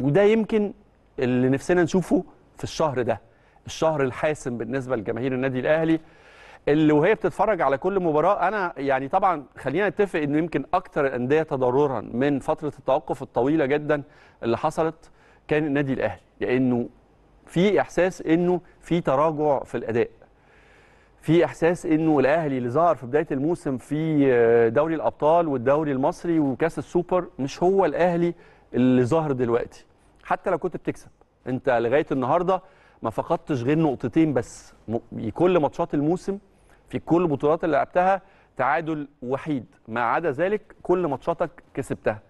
وده يمكن اللي نفسنا نشوفه في الشهر ده الشهر الحاسم بالنسبه لجماهير النادي الاهلي اللي وهي بتتفرج على كل مباراه انا يعني طبعا خلينا نتفق انه يمكن اكتر الانديه تضررا من فتره التوقف الطويله جدا اللي حصلت كان النادي الاهلي لانه في احساس انه في تراجع في الاداء في احساس انه الاهلي اللي ظهر في بدايه الموسم في دوري الابطال والدوري المصري وكاس السوبر مش هو الاهلي اللي ظهر دلوقتي حتى لو كنت بتكسب انت لغايه النهارده ما فقدتش غير نقطتين بس كل ماتشات الموسم في كل البطولات اللي لعبتها تعادل وحيد ما عدا ذلك كل ماتشاتك كسبتها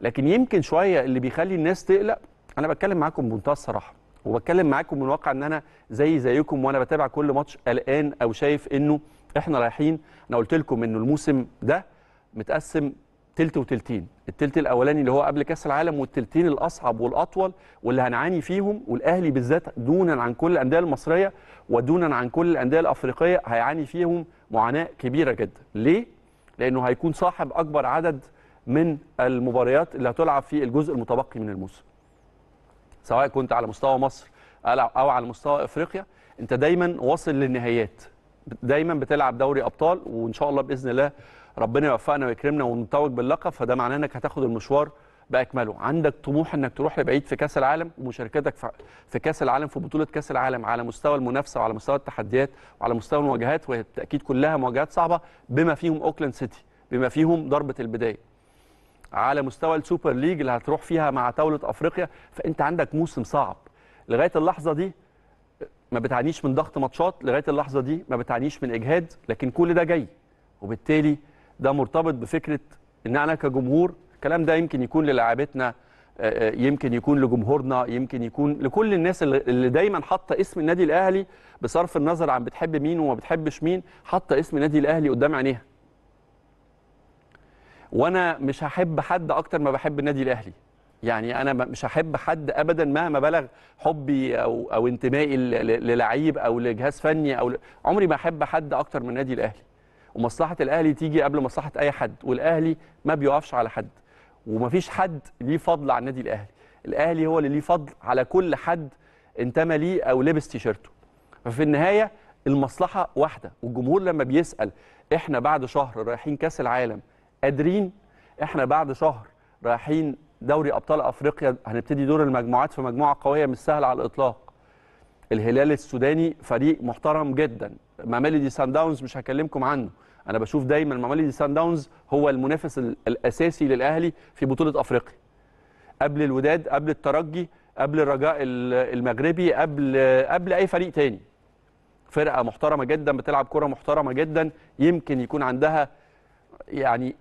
لكن يمكن شويه اللي بيخلي الناس تقلق انا بتكلم معاكم بمنتهى الصراحه وبتكلم معاكم من واقع ان انا زي زيكم وانا بتابع كل ماتش قلقان او شايف انه احنا رايحين انا قلت لكم انه الموسم ده متقسم تلت وتلتين التلت الاولاني اللي هو قبل كاس العالم والتلتين الاصعب والاطول واللي هنعاني فيهم والاهلي بالذات دونا عن كل الانديه المصريه ودونا عن كل الانديه الافريقيه هيعاني فيهم معاناه كبيره جدا ليه لانه هيكون صاحب اكبر عدد من المباريات اللي هتلعب في الجزء المتبقي من الموسم سواء كنت على مستوى مصر او على مستوى افريقيا انت دايما واصل للنهايات دايما بتلعب دوري ابطال وان شاء الله باذن الله ربنا يوفقنا ويكرمنا ونتوج باللقب فده معناه انك هتاخد المشوار باكمله عندك طموح انك تروح لبعيد في كاس العالم ومشاركتك في كاس العالم في بطوله كاس العالم على مستوى المنافسه وعلى مستوى التحديات وعلى مستوى المواجهات وهي بالتاكيد كلها مواجهات صعبه بما فيهم اوكلاند سيتي بما فيهم ضربه البدايه على مستوى السوبر ليج اللي هتروح فيها مع طاوله افريقيا فانت عندك موسم صعب لغايه اللحظه دي ما بتعانيش من ضغط ماتشات لغايه اللحظه دي ما بتعانيش من اجهاد لكن كل ده جاي وبالتالي ده مرتبط بفكره ان انا كجمهور الكلام ده يمكن يكون للاعبتنا آه، آه، يمكن يكون لجمهورنا يمكن يكون لكل الناس اللي دايما حاطه اسم النادي الاهلي بصرف النظر عن بتحب مين وما بتحبش مين حاطه اسم النادي الاهلي قدام عينيها وانا مش هحب حد اكتر ما بحب النادي الاهلي يعني انا مش هحب حد ابدا مهما بلغ حبي او او انتمائي للعيب او لجهاز فني او عمري ما احب حد اكتر من النادي الاهلي ومصلحه الاهلي تيجي قبل مصلحه اي حد والاهلي ما بيقفش على حد ومفيش حد ليه فضل على النادي الاهلي الاهلي هو اللي ليه فضل على كل حد انتمى ليه او لبس تيشيرته ففي النهايه المصلحه واحده والجمهور لما بيسال احنا بعد شهر رايحين كاس العالم قادرين احنا بعد شهر رايحين دوري ابطال افريقيا هنبتدي دور المجموعات في مجموعه قويه مش سهله على الاطلاق الهلال السوداني فريق محترم جدا ماميلودي سان داونز مش هكلمكم عنه انا بشوف دايما ماميلودي سان داونز هو المنافس الاساسي للاهلي في بطوله افريقيا قبل الوداد قبل الترجي قبل الرجاء المغربي قبل قبل اي فريق تاني فرقه محترمه جدا بتلعب كره محترمه جدا يمكن يكون عندها يعني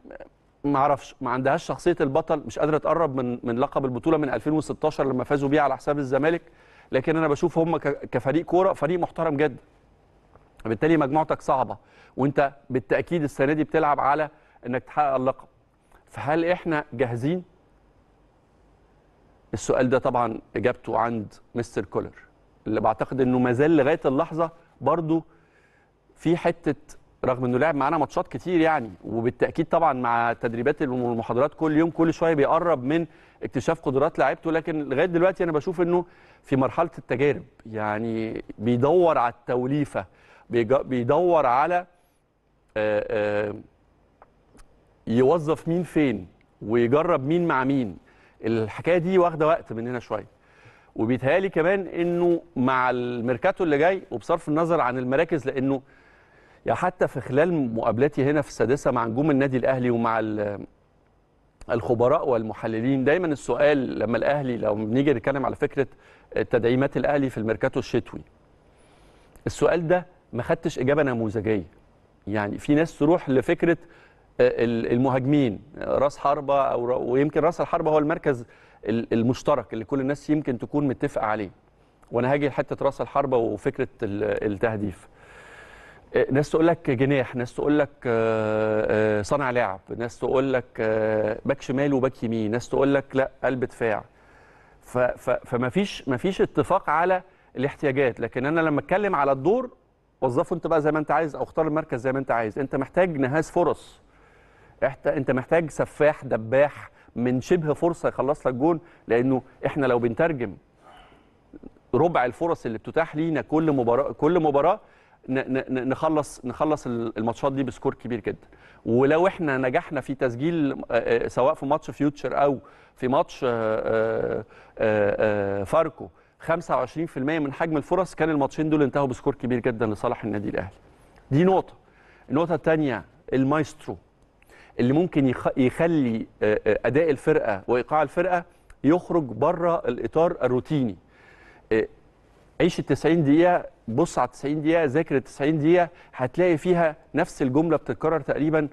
ما اعرفش ما عندهاش شخصيه البطل مش قادره تقرب من من لقب البطوله من 2016 لما فازوا بيه على حساب الزمالك لكن انا بشوف هم كفريق كوره فريق محترم جدا فبالتالي مجموعتك صعبه وانت بالتاكيد السنه دي بتلعب على انك تحقق اللقب فهل احنا جاهزين السؤال ده طبعا اجابته عند مستر كولر اللي بعتقد انه ما زال لغايه اللحظه برضه في حته رغم انه لعب معانا ماتشات كتير يعني وبالتاكيد طبعا مع تدريبات والمحاضرات كل يوم كل شويه بيقرب من اكتشاف قدرات لعيبته لكن لغايه دلوقتي انا بشوف انه في مرحله التجارب يعني بيدور على التوليفه بيدور على آه، آه، يوظف مين فين ويجرب مين مع مين الحكايه دي واخده وقت مننا شويه وبيتهيالي كمان انه مع الميركاتو اللي جاي وبصرف النظر عن المراكز لانه يا حتى في خلال مقابلاتي هنا في السادسه مع نجوم النادي الاهلي ومع الخبراء والمحللين دايما السؤال لما الاهلي لو بنيجي نتكلم على فكره تدعيمات الاهلي في الميركاتو الشتوي السؤال ده ما خدتش اجابه نموذجيه يعني في ناس تروح لفكره آه، المهاجمين راس حربه او ويمكن راس الحربه هو المركز المشترك اللي كل الناس يمكن تكون متفقه عليه وانا هاجي لحته راس الحربه وفكره التهديف آه، ناس تقول لك جناح ناس تقول لك آه، صانع لعب ناس تقول لك باك شمال وباك يمين ناس تقول لك لا قلب دفاع فما فيش ما فيش اتفاق على الاحتياجات لكن انا لما اتكلم على الدور وظفه انت بقى زي ما انت عايز او اختار المركز زي ما انت عايز انت محتاج نهاز فرص انت محتاج سفاح دباح من شبه فرصه يخلص لك جون لانه احنا لو بنترجم ربع الفرص اللي بتتاح لينا كل مباراه كل مباراه نخلص نخلص الماتشات دي بسكور كبير جدا ولو احنا نجحنا في تسجيل سواء في ماتش فيوتشر او في ماتش فاركو 25% من حجم الفرص كان الماتشين دول انتهوا بسكور كبير جدا لصالح النادي الاهلي دي نقطه النقطه الثانيه المايسترو اللي ممكن يخلي اداء الفرقه وايقاع الفرقه يخرج بره الاطار الروتيني عيش ال 90 دقيقه بص على 90 دقيقه ذاكر ال 90 دقيقه هتلاقي فيها نفس الجمله بتتكرر تقريبا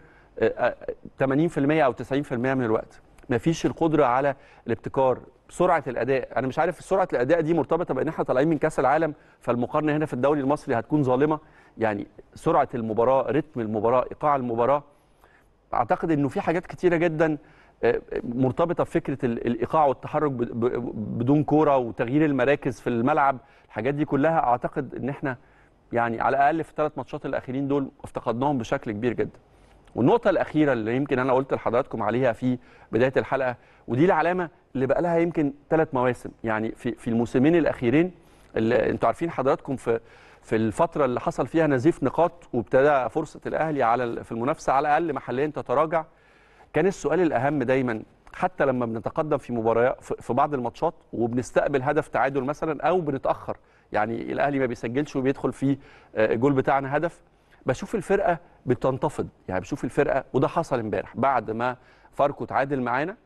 80% او 90% من الوقت مفيش القدره على الابتكار سرعه الاداء انا مش عارف سرعه الاداء دي مرتبطه بان احنا طالعين من كاس العالم فالمقارنه هنا في الدوري المصري هتكون ظالمه يعني سرعه المباراه رتم المباراه ايقاع المباراه اعتقد انه في حاجات كتيره جدا آه، مرتبطه بفكره الايقاع والتحرك بدون كوره وتغيير المراكز في الملعب الحاجات دي كلها اعتقد ان احنا يعني على الاقل في الثلاث ماتشات الاخيرين دول افتقدناهم بشكل كبير جدا والنقطة الأخيرة اللي يمكن أنا قلت لحضراتكم عليها في بداية الحلقة ودي العلامة اللي بقى لها يمكن ثلاث مواسم يعني في في الموسمين الأخيرين اللي أنتوا عارفين حضراتكم في في الفترة اللي حصل فيها نزيف نقاط وابتدى فرصة الأهلي على في المنافسة على الأقل محليا تتراجع كان السؤال الأهم دايما حتى لما بنتقدم في مباريات في بعض الماتشات وبنستقبل هدف تعادل مثلا أو بنتأخر يعني الأهلي ما بيسجلش وبيدخل في الجول آه، بتاعنا هدف بشوف الفرقه بتنتفض يعني بشوف الفرقه وده حصل امبارح بعد ما فاركو اتعادل معانا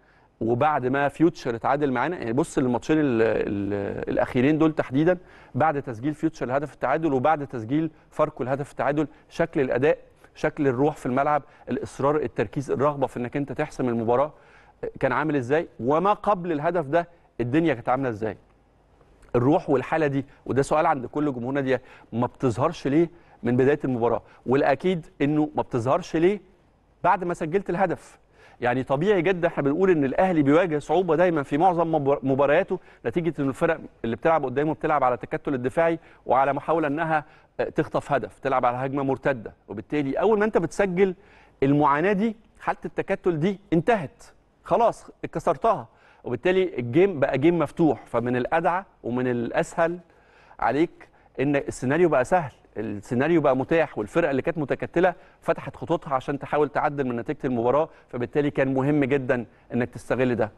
وبعد ما فيوتشر اتعادل معانا يعني بص للماتشين الاخيرين دول تحديدا بعد تسجيل فيوتشر الهدف التعادل وبعد تسجيل فاركو الهدف التعادل شكل الاداء شكل الروح في الملعب الاصرار التركيز الرغبه في انك انت تحسم المباراه كان عامل ازاي وما قبل الهدف ده الدنيا كانت عامله ازاي الروح والحاله دي وده سؤال عند كل جمهور دي ما بتظهرش ليه من بدايه المباراه والاكيد انه ما بتظهرش ليه بعد ما سجلت الهدف يعني طبيعي جدا احنا بنقول ان الاهلي بيواجه صعوبه دايما في معظم مبارياته نتيجه ان الفرق اللي بتلعب قدامه بتلعب على التكتل الدفاعي وعلى محاوله انها آه، تخطف هدف تلعب على هجمه مرتده وبالتالي اول ما انت بتسجل المعاناه دي حاله التكتل دي انتهت خلاص اتكسرتها وبالتالي الجيم بقى جيم مفتوح فمن الادعى ومن الاسهل عليك ان السيناريو بقى سهل السيناريو بقى متاح والفرقه اللي كانت متكتله فتحت خطوطها عشان تحاول تعدل من نتيجه المباراه فبالتالي كان مهم جدا انك تستغل ده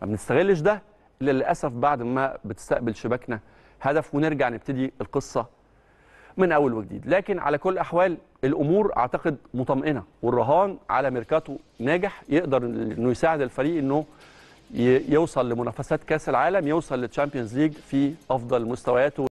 ما بنستغلش ده الا للاسف بعد ما بتستقبل شباكنا هدف ونرجع نبتدي القصه من اول وجديد لكن على كل الاحوال الامور اعتقد مطمئنه والرهان على ميركاتو ناجح يقدر انه يساعد الفريق انه يوصل لمنافسات كاس العالم يوصل للتشامبيونز ليج في افضل مستوياته